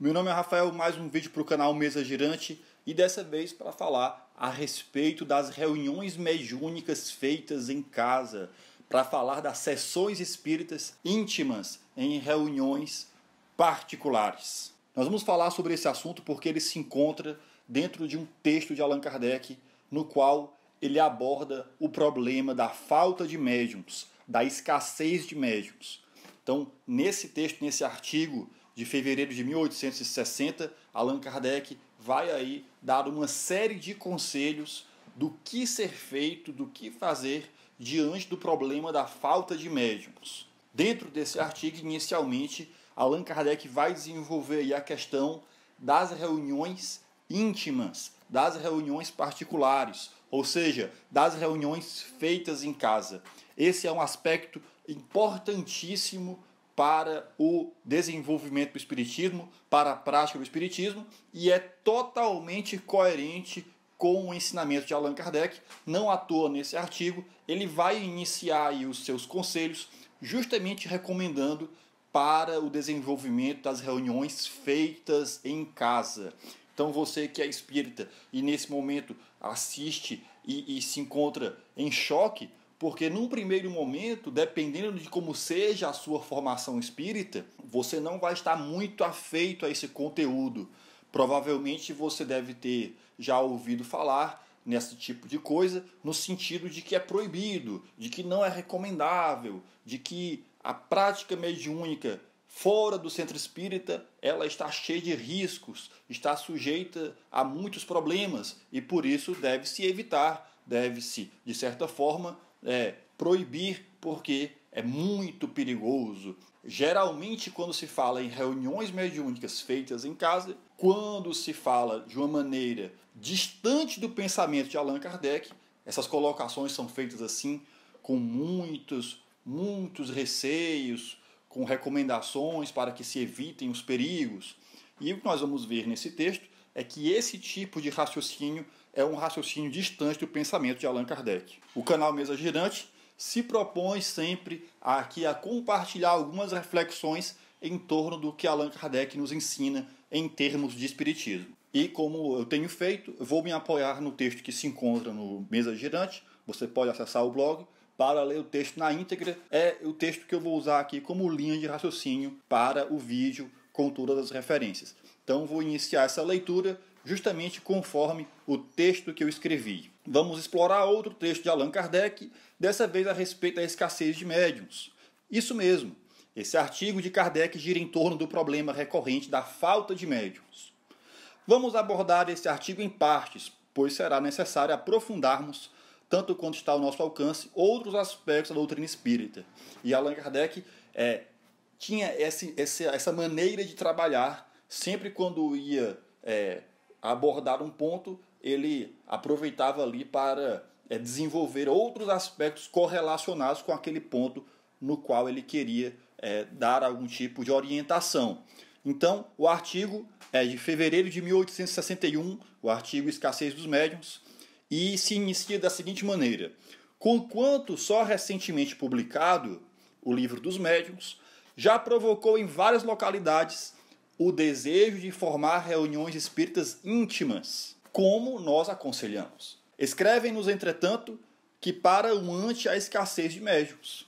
Meu nome é Rafael, mais um vídeo para o canal Mesa Girante e dessa vez para falar a respeito das reuniões mediúnicas feitas em casa, para falar das sessões espíritas íntimas em reuniões particulares. Nós vamos falar sobre esse assunto porque ele se encontra dentro de um texto de Allan Kardec no qual ele aborda o problema da falta de médiums, da escassez de médiums. Então, nesse texto, nesse artigo, de fevereiro de 1860, Allan Kardec vai aí dar uma série de conselhos do que ser feito, do que fazer diante do problema da falta de médiums. Dentro desse artigo, inicialmente, Allan Kardec vai desenvolver a questão das reuniões íntimas, das reuniões particulares, ou seja, das reuniões feitas em casa. Esse é um aspecto importantíssimo para o desenvolvimento do Espiritismo, para a prática do Espiritismo, e é totalmente coerente com o ensinamento de Allan Kardec. Não à toa nesse artigo, ele vai iniciar os seus conselhos, justamente recomendando para o desenvolvimento das reuniões feitas em casa. Então, você que é espírita e nesse momento assiste e, e se encontra em choque, porque num primeiro momento, dependendo de como seja a sua formação espírita, você não vai estar muito afeito a esse conteúdo. Provavelmente você deve ter já ouvido falar nesse tipo de coisa, no sentido de que é proibido, de que não é recomendável, de que a prática mediúnica fora do centro espírita, ela está cheia de riscos, está sujeita a muitos problemas e por isso deve se evitar, deve se, de certa forma, é, proibir porque é muito perigoso. Geralmente, quando se fala em reuniões mediúnicas feitas em casa, quando se fala de uma maneira distante do pensamento de Allan Kardec, essas colocações são feitas assim, com muitos, muitos receios, com recomendações para que se evitem os perigos. E o que nós vamos ver nesse texto é que esse tipo de raciocínio é um raciocínio distante do pensamento de Allan Kardec. O canal Mesa Girante se propõe sempre aqui a compartilhar algumas reflexões em torno do que Allan Kardec nos ensina em termos de espiritismo. E como eu tenho feito, vou me apoiar no texto que se encontra no Mesa Girante. Você pode acessar o blog para ler o texto na íntegra. É o texto que eu vou usar aqui como linha de raciocínio para o vídeo com todas as referências. Então vou iniciar essa leitura justamente conforme o texto que eu escrevi. Vamos explorar outro texto de Allan Kardec, dessa vez a respeito da escassez de médiums. Isso mesmo. Esse artigo de Kardec gira em torno do problema recorrente da falta de médiums. Vamos abordar esse artigo em partes, pois será necessário aprofundarmos, tanto quanto está ao nosso alcance, outros aspectos da doutrina espírita. E Allan Kardec é tinha esse, esse, essa maneira de trabalhar. Sempre quando ia é, abordar um ponto, ele aproveitava ali para é, desenvolver outros aspectos correlacionados com aquele ponto no qual ele queria é, dar algum tipo de orientação. Então, o artigo é de fevereiro de 1861, o artigo Escassez dos Médiuns, e se inicia da seguinte maneira: Conquanto só recentemente publicado o livro dos médiuns, já provocou em várias localidades o desejo de formar reuniões espíritas íntimas, como nós aconselhamos. Escrevem-nos, entretanto, que para um ante a escassez de médicos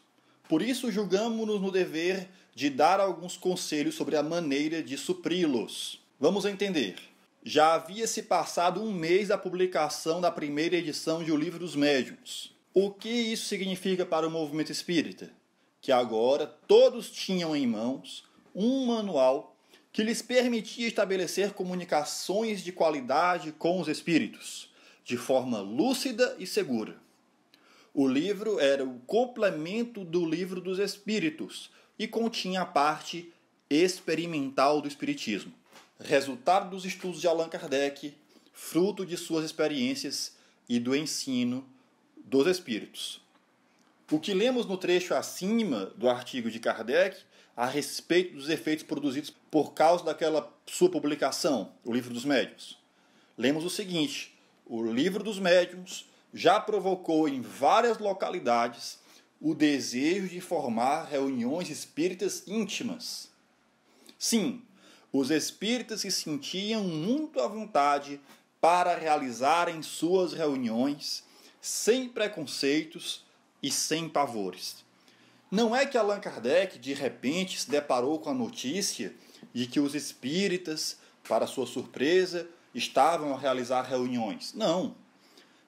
Por isso, julgamos-nos no dever de dar alguns conselhos sobre a maneira de supri-los. Vamos entender. Já havia se passado um mês da publicação da primeira edição de O Livro dos Médiuns. O que isso significa para o movimento espírita? que agora todos tinham em mãos um manual que lhes permitia estabelecer comunicações de qualidade com os espíritos, de forma lúcida e segura. O livro era o complemento do livro dos espíritos e continha a parte experimental do espiritismo, resultado dos estudos de Allan Kardec, fruto de suas experiências e do ensino dos espíritos. O que lemos no trecho acima do artigo de Kardec a respeito dos efeitos produzidos por causa daquela sua publicação, O Livro dos Médiuns. Lemos o seguinte: O Livro dos Médiuns já provocou em várias localidades o desejo de formar reuniões espíritas íntimas. Sim, os espíritas se sentiam muito à vontade para realizarem suas reuniões sem preconceitos e sem pavores. Não é que Allan Kardec de repente se deparou com a notícia de que os espíritas, para sua surpresa, estavam a realizar reuniões. Não,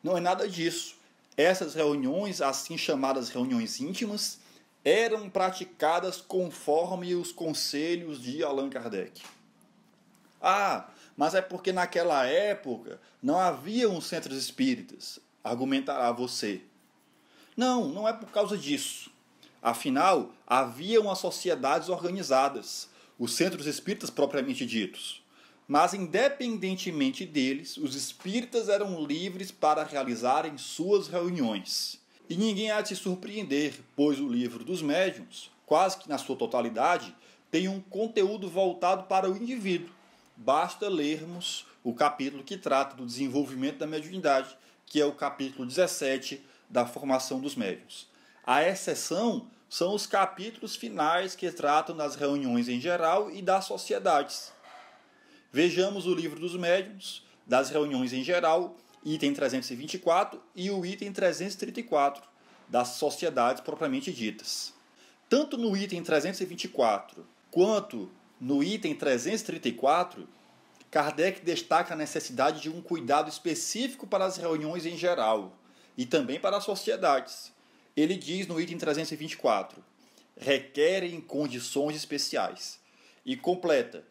não é nada disso. Essas reuniões, assim chamadas reuniões íntimas, eram praticadas conforme os conselhos de Allan Kardec. Ah, mas é porque naquela época não haviam centros espíritas, argumentará você. Não, não é por causa disso. Afinal, haviam as sociedades organizadas, os centros espíritas propriamente ditos. Mas, independentemente deles, os espíritas eram livres para realizarem suas reuniões. E ninguém há de se surpreender, pois o livro dos médiuns, quase que na sua totalidade, tem um conteúdo voltado para o indivíduo. Basta lermos o capítulo que trata do desenvolvimento da mediunidade, que é o capítulo 17 da formação dos médiuns. A exceção são os capítulos finais que tratam das reuniões em geral e das sociedades. Vejamos o livro dos médiuns, das reuniões em geral, item 324 e o item 334 das sociedades propriamente ditas. Tanto no item 324 quanto no item 334, Kardec destaca a necessidade de um cuidado específico para as reuniões em geral e também para as sociedades. Ele diz no item 324: requerem condições especiais. E completa: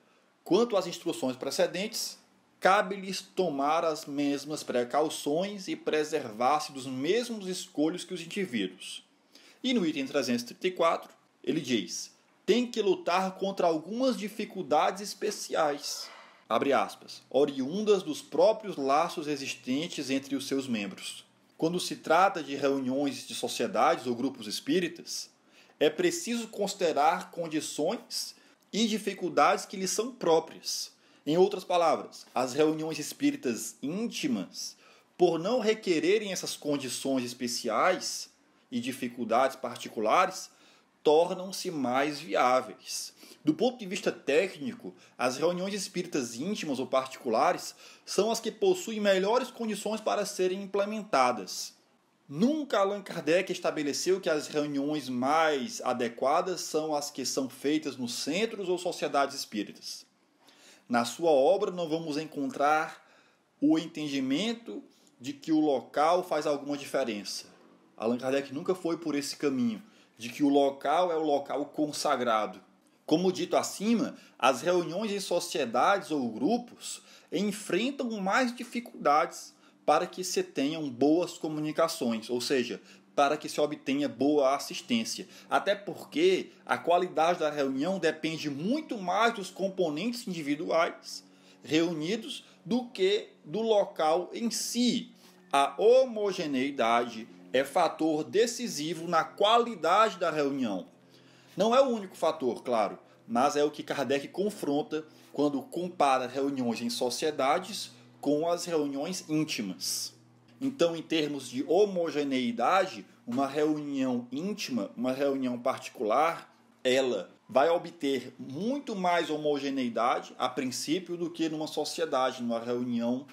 quanto às instruções precedentes, cabe-lhes tomar as mesmas precauções e preservar-se dos mesmos escolhos que os indivíduos. E no item 334, ele diz: tem que lutar contra algumas dificuldades especiais, abre aspas, oriundas dos próprios laços existentes entre os seus membros quando se trata de reuniões de sociedades ou grupos espíritas, é preciso considerar condições e dificuldades que lhes são próprias. Em outras palavras, as reuniões espíritas íntimas, por não requererem essas condições especiais e dificuldades particulares, tornam-se mais viáveis. Do ponto de vista técnico, as reuniões espíritas íntimas ou particulares são as que possuem melhores condições para serem implementadas. Nunca Allan Kardec estabeleceu que as reuniões mais adequadas são as que são feitas nos centros ou sociedades espíritas. Na sua obra, não vamos encontrar o entendimento de que o local faz alguma diferença. Allan Kardec nunca foi por esse caminho, de que o local é o local consagrado. Como dito acima, as reuniões em sociedades ou grupos enfrentam mais dificuldades para que se tenham boas comunicações, ou seja, para que se obtenha boa assistência. Até porque a qualidade da reunião depende muito mais dos componentes individuais reunidos do que do local em si. A homogeneidade é fator decisivo na qualidade da reunião. Não é o único fator, claro, mas é o que Kardec confronta quando compara reuniões em sociedades com as reuniões íntimas. Então, em termos de homogeneidade, uma reunião íntima, uma reunião particular, ela vai obter muito mais homogeneidade a princípio do que numa sociedade, numa reunião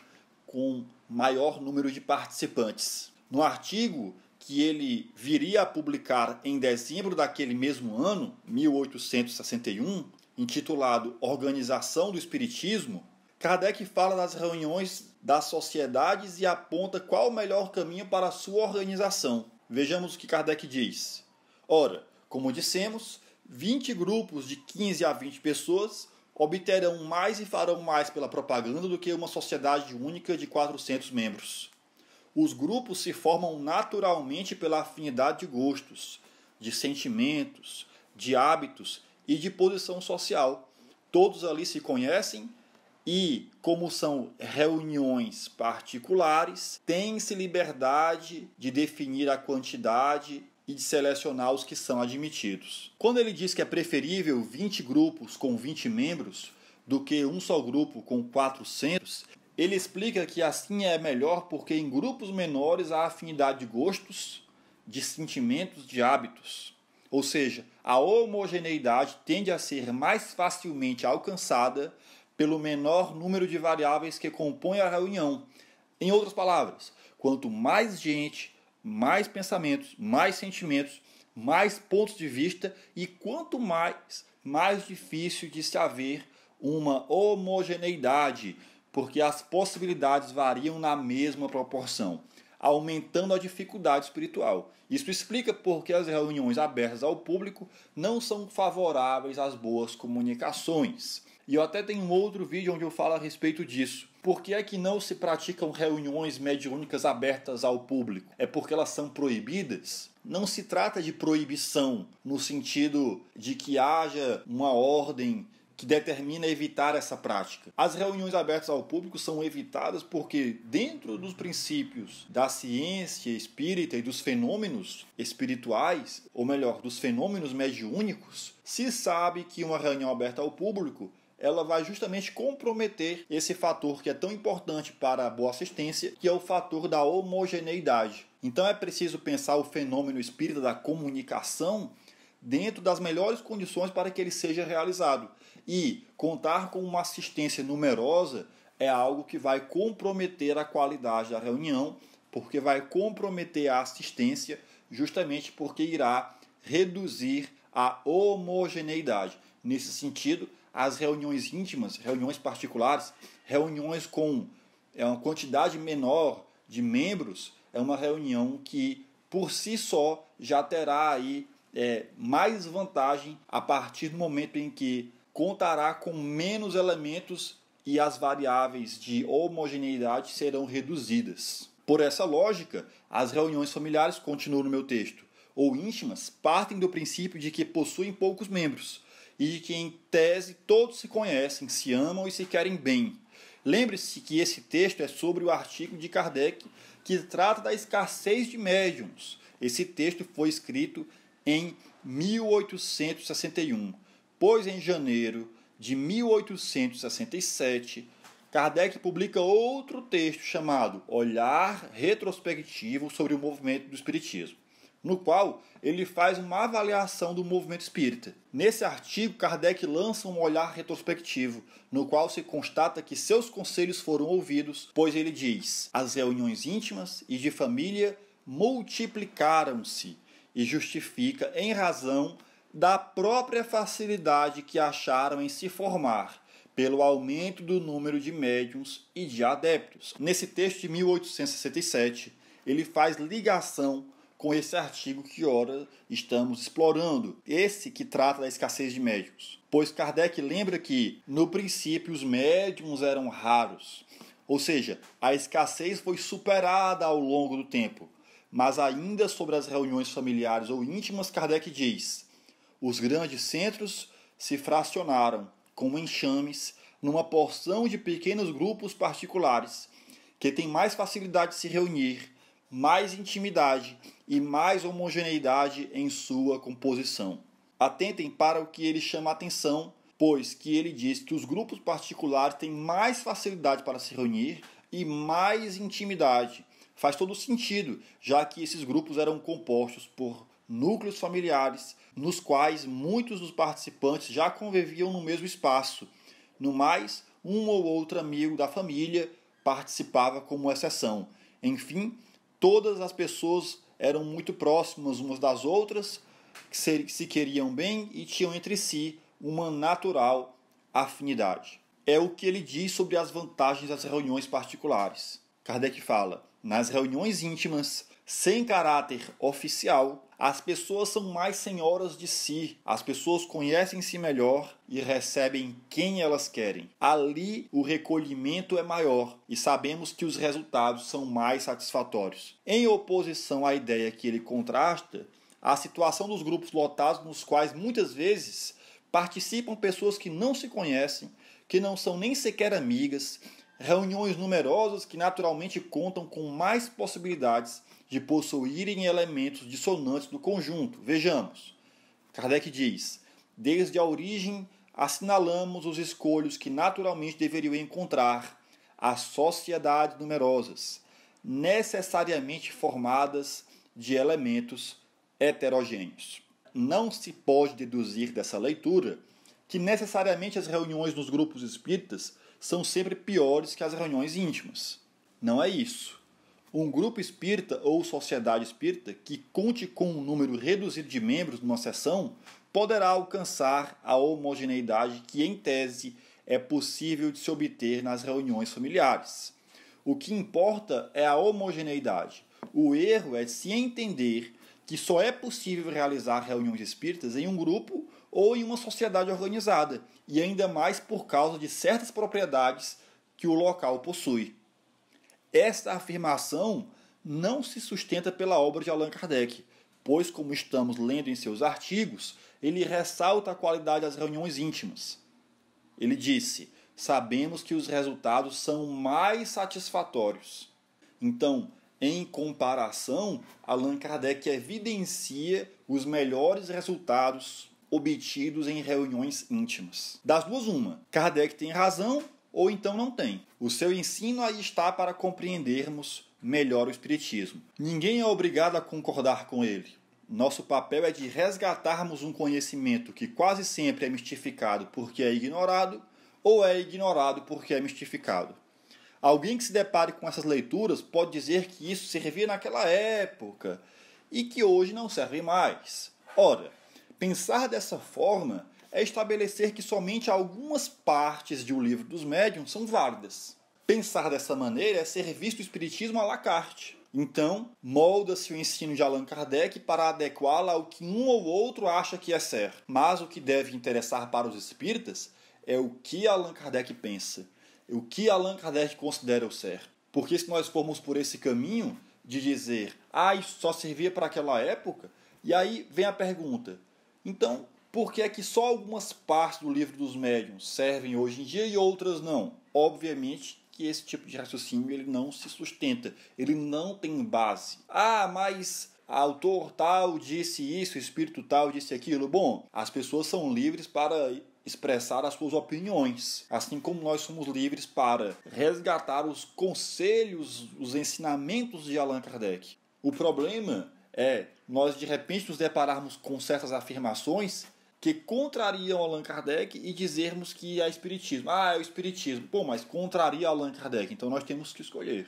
com maior número de participantes. No artigo, que ele viria a publicar em dezembro daquele mesmo ano, 1861, intitulado Organização do Espiritismo, Kardec fala das reuniões das sociedades e aponta qual o melhor caminho para sua organização. Vejamos o que Kardec diz. Ora, como dissemos, 20 grupos de 15 a 20 pessoas obterão mais e farão mais pela propaganda do que uma sociedade única de 400 membros. Os grupos se formam naturalmente pela afinidade de gostos, de sentimentos, de hábitos e de posição social. Todos ali se conhecem e, como são reuniões particulares, tem-se liberdade de definir a quantidade e de selecionar os que são admitidos. Quando ele diz que é preferível 20 grupos com 20 membros do que um só grupo com 400, ele explica que assim é melhor porque em grupos menores há afinidade de gostos, de sentimentos, de hábitos. Ou seja, a homogeneidade tende a ser mais facilmente alcançada pelo menor número de variáveis que compõem a reunião. Em outras palavras, quanto mais gente, mais pensamentos, mais sentimentos, mais pontos de vista e quanto mais, mais difícil de se haver uma homogeneidade porque as possibilidades variam na mesma proporção, aumentando a dificuldade espiritual. Isso explica por que as reuniões abertas ao público não são favoráveis às boas comunicações. E eu até tenho um outro vídeo onde eu falo a respeito disso. Por que é que não se praticam reuniões mediúnicas abertas ao público? É porque elas são proibidas? Não se trata de proibição no sentido de que haja uma ordem que determina evitar essa prática. As reuniões abertas ao público são evitadas porque, dentro dos princípios da ciência espírita e dos fenômenos espirituais, ou melhor, dos fenômenos mediúnicos, se sabe que uma reunião aberta ao público ela vai justamente comprometer esse fator que é tão importante para a boa assistência, que é o fator da homogeneidade. Então é preciso pensar o fenômeno espírita da comunicação dentro das melhores condições para que ele seja realizado. E contar com uma assistência numerosa é algo que vai comprometer a qualidade da reunião, porque vai comprometer a assistência, justamente porque irá reduzir a homogeneidade. Nesse sentido, as reuniões íntimas, reuniões particulares, reuniões com é uma quantidade menor de membros, é uma reunião que por si só já terá aí é, mais vantagem a partir do momento em que contará com menos elementos e as variáveis de homogeneidade serão reduzidas. Por essa lógica, as reuniões familiares, continuam no meu texto, ou íntimas, partem do princípio de que possuem poucos membros e de que, em tese, todos se conhecem, se amam e se querem bem. Lembre-se que esse texto é sobre o artigo de Kardec que trata da escassez de médiums. Esse texto foi escrito em 1861 pois em janeiro de 1867, Kardec publica outro texto chamado Olhar Retrospectivo sobre o Movimento do Espiritismo, no qual ele faz uma avaliação do movimento espírita. Nesse artigo, Kardec lança um olhar retrospectivo, no qual se constata que seus conselhos foram ouvidos, pois ele diz: as reuniões íntimas e de família multiplicaram-se e justifica, em razão da própria facilidade que acharam em se formar pelo aumento do número de médiums e de adeptos. Nesse texto de 1867, ele faz ligação com esse artigo que ora estamos explorando, esse que trata da escassez de médiums. Pois Kardec lembra que, no princípio, os médiums eram raros, ou seja, a escassez foi superada ao longo do tempo. Mas ainda sobre as reuniões familiares ou íntimas, Kardec diz: os grandes centros se fracionaram, como enxames, numa porção de pequenos grupos particulares, que têm mais facilidade de se reunir, mais intimidade e mais homogeneidade em sua composição. Atentem para o que ele chama a atenção, pois que ele diz que os grupos particulares têm mais facilidade para se reunir e mais intimidade. Faz todo sentido, já que esses grupos eram compostos por núcleos familiares nos quais muitos dos participantes já conviviam no mesmo espaço. No mais, um ou outro amigo da família participava como exceção. Enfim, todas as pessoas eram muito próximas umas das outras, se queriam bem e tinham entre si uma natural afinidade. É o que ele diz sobre as vantagens das reuniões particulares. Kardec fala: nas reuniões íntimas, sem caráter oficial, as pessoas são mais senhoras de si, as pessoas conhecem se melhor e recebem quem elas querem. Ali o recolhimento é maior e sabemos que os resultados são mais satisfatórios. Em oposição à ideia que ele contrasta, a situação dos grupos lotados, nos quais muitas vezes participam pessoas que não se conhecem, que não são nem sequer amigas, reuniões numerosas que naturalmente contam com mais possibilidades de possuírem elementos dissonantes do conjunto. Vejamos. Kardec diz: Desde a origem assinalamos os escolhos que naturalmente deveriam encontrar as sociedades numerosas, necessariamente formadas de elementos heterogêneos. Não se pode deduzir dessa leitura que necessariamente as reuniões nos grupos espíritas são sempre piores que as reuniões íntimas. Não é isso. Um grupo espírita ou sociedade espírita que conte com um número reduzido de membros numa sessão poderá alcançar a homogeneidade que, em tese, é possível de se obter nas reuniões familiares. O que importa é a homogeneidade. O erro é se entender que só é possível realizar reuniões espíritas em um grupo ou em uma sociedade organizada, e ainda mais por causa de certas propriedades que o local possui. Esta afirmação não se sustenta pela obra de Allan Kardec, pois, como estamos lendo em seus artigos, ele ressalta a qualidade das reuniões íntimas. Ele disse: sabemos que os resultados são mais satisfatórios. Então, em comparação, Allan Kardec evidencia os melhores resultados obtidos em reuniões íntimas. Das duas, uma: Kardec tem razão ou então não tem. O seu ensino aí está para compreendermos melhor o Espiritismo. Ninguém é obrigado a concordar com ele. Nosso papel é de resgatarmos um conhecimento que quase sempre é mistificado porque é ignorado, ou é ignorado porque é mistificado. Alguém que se depare com essas leituras pode dizer que isso servia naquela época e que hoje não serve mais. Ora, pensar dessa forma é estabelecer que somente algumas partes de O Livro dos Médiuns são válidas. Pensar dessa maneira é ser visto o espiritismo à la carte. Então, molda-se o ensino de Allan Kardec para adequá-la ao que um ou outro acha que é certo. Mas o que deve interessar para os espíritas é o que Allan Kardec pensa, o que Allan Kardec considera o certo. Porque se nós formos por esse caminho de dizer, ah, isso só servia para aquela época, e aí vem a pergunta: então, por que é que só algumas partes do livro dos médiuns servem hoje em dia e outras não? Obviamente que esse tipo de raciocínio ele não se sustenta, ele não tem base. Ah, mas autor tal disse isso, espírito tal disse aquilo. Bom, as pessoas são livres para expressar as suas opiniões, assim como nós somos livres para resgatar os conselhos, os ensinamentos de Allan Kardec. O problema é nós de repente nos depararmos com certas afirmações que contrariam Allan Kardec e dizermos que é espiritismo. Ah, é o espiritismo. Pô, mas contraria Allan Kardec, então nós temos que escolher.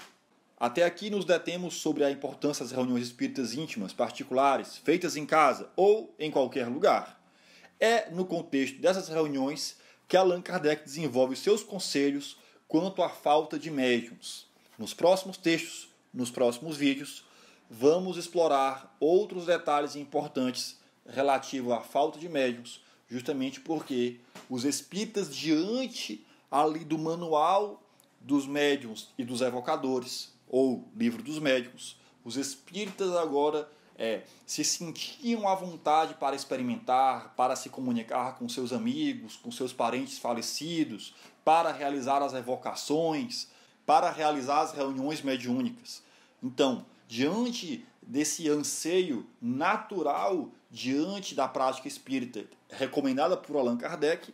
Até aqui nos detemos sobre a importância das reuniões espíritas íntimas, particulares, feitas em casa ou em qualquer lugar. É no contexto dessas reuniões que Allan Kardec desenvolve seus conselhos quanto à falta de médiums. Nos próximos textos, nos próximos vídeos, vamos explorar outros detalhes importantes relativo à falta de médiums, justamente porque os espíritas, diante ali do manual dos médiums e dos evocadores, ou livro dos médiums, os espíritas agora é, se sentiam à vontade para experimentar, para se comunicar com seus amigos, com seus parentes falecidos, para realizar as evocações, para realizar as reuniões mediúnicas. Então, diante desse anseio natural diante da prática espírita recomendada por Allan Kardec,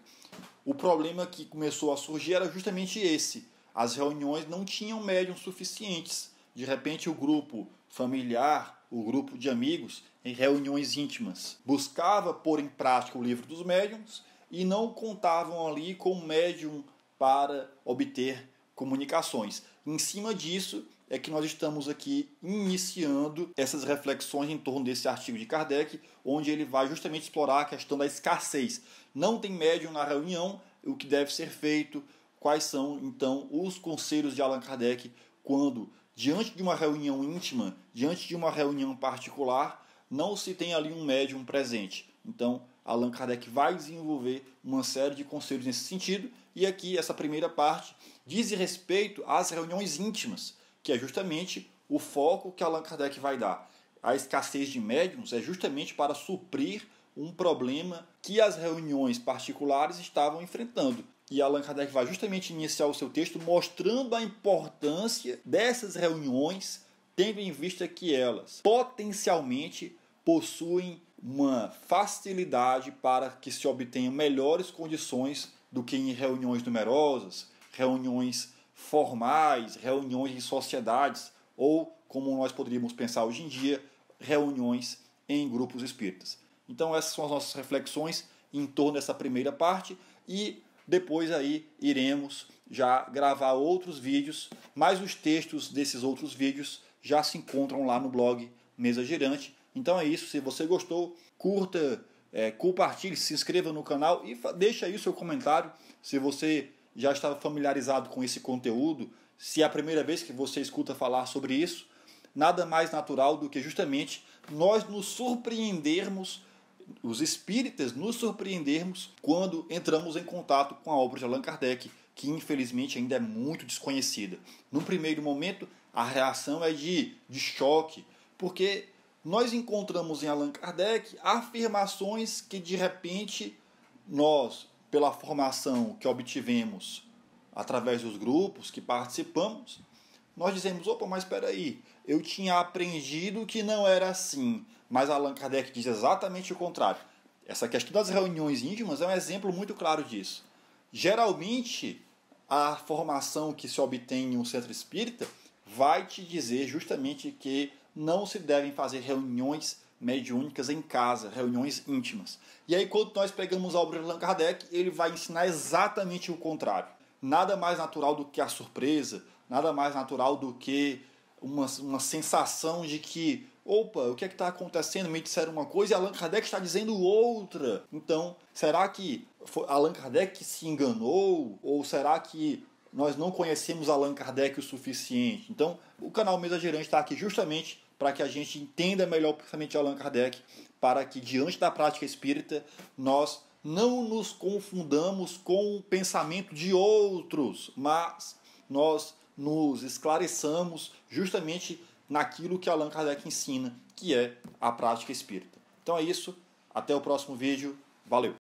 o problema que começou a surgir era justamente esse. As reuniões não tinham médiums suficientes. De repente, o grupo familiar, o grupo de amigos, em reuniões íntimas, buscava pôr em prática o livro dos médiums e não contavam ali com médium para obter comunicações. Em cima disso, é que nós estamos aqui iniciando essas reflexões em torno desse artigo de Kardec, onde ele vai justamente explorar a questão da escassez. Não tem médium na reunião, o que deve ser feito, quais são então os conselhos de Allan Kardec quando, diante de uma reunião íntima, diante de uma reunião particular, não se tem ali um médium presente. Então, Allan Kardec vai desenvolver uma série de conselhos nesse sentido, e aqui essa primeira parte diz respeito às reuniões íntimas que é justamente o foco que Allan Kardec vai dar. A escassez de médiums é justamente para suprir um problema que as reuniões particulares estavam enfrentando. E Allan Kardec vai justamente iniciar o seu texto mostrando a importância dessas reuniões, tendo em vista que elas potencialmente possuem uma facilidade para que se obtenham melhores condições do que em reuniões numerosas, reuniões formais, reuniões em sociedades, ou, como nós poderíamos pensar hoje em dia, reuniões em grupos espíritas. Então, essas são as nossas reflexões em torno dessa primeira parte e depois aí iremos já gravar outros vídeos, mas os textos desses outros vídeos já se encontram lá no blog Mesa Girante. Então é isso, se você gostou, curta, é, compartilhe, se inscreva no canal e deixa aí o seu comentário se você já está familiarizado com esse conteúdo, se é a primeira vez que você escuta falar sobre isso, nada mais natural do que justamente nós nos surpreendermos, os espíritas nos surpreendermos quando entramos em contato com a obra de Allan Kardec, que infelizmente ainda é muito desconhecida. No primeiro momento, a reação é de, de choque, porque nós encontramos em Allan Kardec afirmações que de repente nós, pela formação que obtivemos através dos grupos que participamos, nós dizemos: opa, mas espera aí, eu tinha aprendido que não era assim, mas Allan Kardec diz exatamente o contrário. Essa questão das reuniões íntimas é um exemplo muito claro disso. Geralmente, a formação que se obtém em um centro espírita vai te dizer justamente que não se devem fazer reuniões mediúnicas em casa, reuniões íntimas. E aí, quando nós pegamos a obra de Allan Kardec, ele vai ensinar exatamente o contrário. Nada mais natural do que a surpresa, nada mais natural do que uma, uma sensação de que, opa, o que é que está acontecendo? Me disseram uma coisa e Allan Kardec está dizendo outra. Então, será que foi Allan Kardec que se enganou? Ou será que nós não conhecemos Allan Kardec o suficiente? Então, o canal Mesa Gerante está aqui justamente para que a gente entenda melhor o pensamento de Allan Kardec, para que diante da prática espírita nós não nos confundamos com o pensamento de outros, mas nós nos esclareçamos justamente naquilo que Allan Kardec ensina, que é a prática espírita. Então é isso, até o próximo vídeo, valeu!